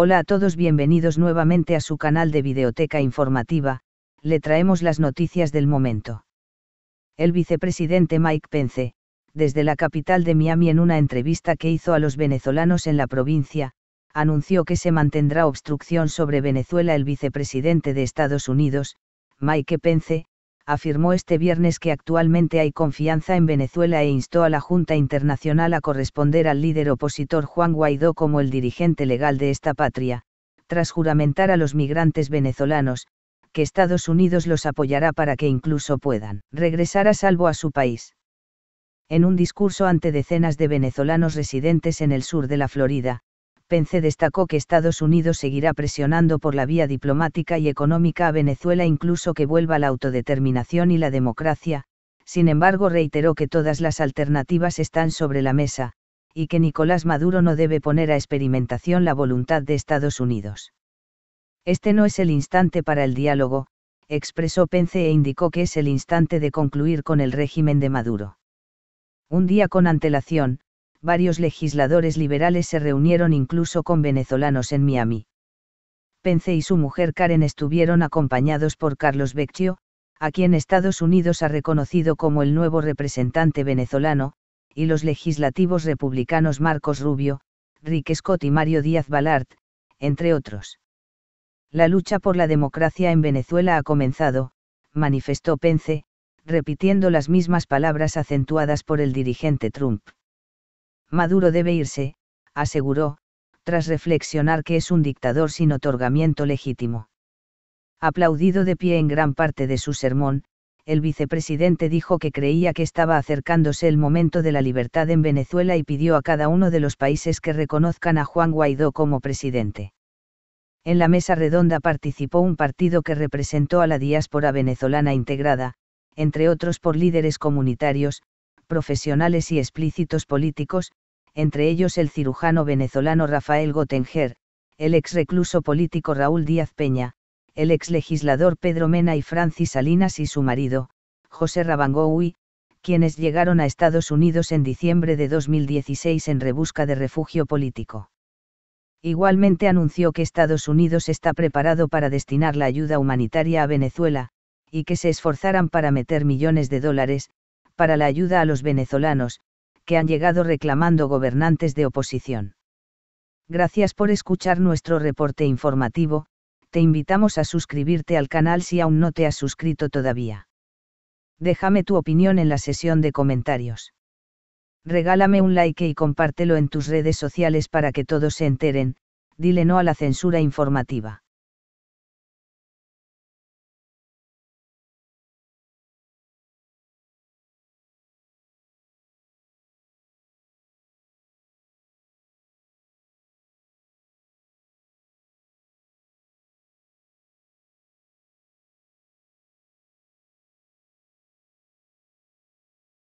Hola a todos, bienvenidos nuevamente a su canal de Videoteca Informativa, le traemos las noticias del momento. El vicepresidente Mike Pence, desde la capital de Miami en una entrevista que hizo a los venezolanos en la provincia, anunció que se mantendrá obstrucción sobre Venezuela. El vicepresidente de Estados Unidos, Mike Pence, afirmó este viernes que actualmente hay confianza en Venezuela e instó a la Junta Internacional a corresponder al líder opositor Juan Guaidó como el dirigente legal de esta patria, tras juramentar a los migrantes venezolanos, que Estados Unidos los apoyará para que incluso puedan regresar a salvo a su país. En un discurso ante decenas de venezolanos residentes en el sur de la Florida, Pence destacó que Estados Unidos seguirá presionando por la vía diplomática y económica a Venezuela incluso que vuelva la autodeterminación y la democracia, sin embargo reiteró que todas las alternativas están sobre la mesa, y que Nicolás Maduro no debe poner a experimentación la voluntad de Estados Unidos. Este no es el instante para el diálogo, expresó Pence e indicó que es el instante de concluir con el régimen de Maduro. Un día con antelación, varios legisladores liberales se reunieron incluso con venezolanos en Miami. Pence y su mujer Karen estuvieron acompañados por Carlos Vecchio, a quien Estados Unidos ha reconocido como el nuevo representante venezolano, y los legislativos republicanos Marcos Rubio, Rick Scott y Mario Díaz Balart, entre otros. La lucha por la democracia en Venezuela ha comenzado, manifestó Pence, repitiendo las mismas palabras acentuadas por el dirigente Trump. Maduro debe irse, aseguró, tras reflexionar que es un dictador sin otorgamiento legítimo. Aplaudido de pie en gran parte de su sermón, el vicepresidente dijo que creía que estaba acercándose el momento de la libertad en Venezuela y pidió a cada uno de los países que reconozcan a Juan Guaidó como presidente. En la mesa redonda participó un partido que representó a la diáspora venezolana integrada, entre otros por líderes comunitarios, profesionales y explícitos políticos, entre ellos el cirujano venezolano Rafael Gotenger, el ex recluso político Raúl Díaz Peña, el ex legislador Pedro Mena y Francis Salinas y su marido, José Rabangoui, quienes llegaron a Estados Unidos en diciembre de 2016 en rebusca de refugio político. Igualmente anunció que Estados Unidos está preparado para destinar la ayuda humanitaria a Venezuela, y que se esforzaran para meter millones de dólares, para la ayuda a los venezolanos, que han llegado reclamando gobernantes de oposición. Gracias por escuchar nuestro reporte informativo, te invitamos a suscribirte al canal si aún no te has suscrito todavía. Déjame tu opinión en la sesión de comentarios. Regálame un like y compártelo en tus redes sociales para que todos se enteren, dile no a la censura informativa.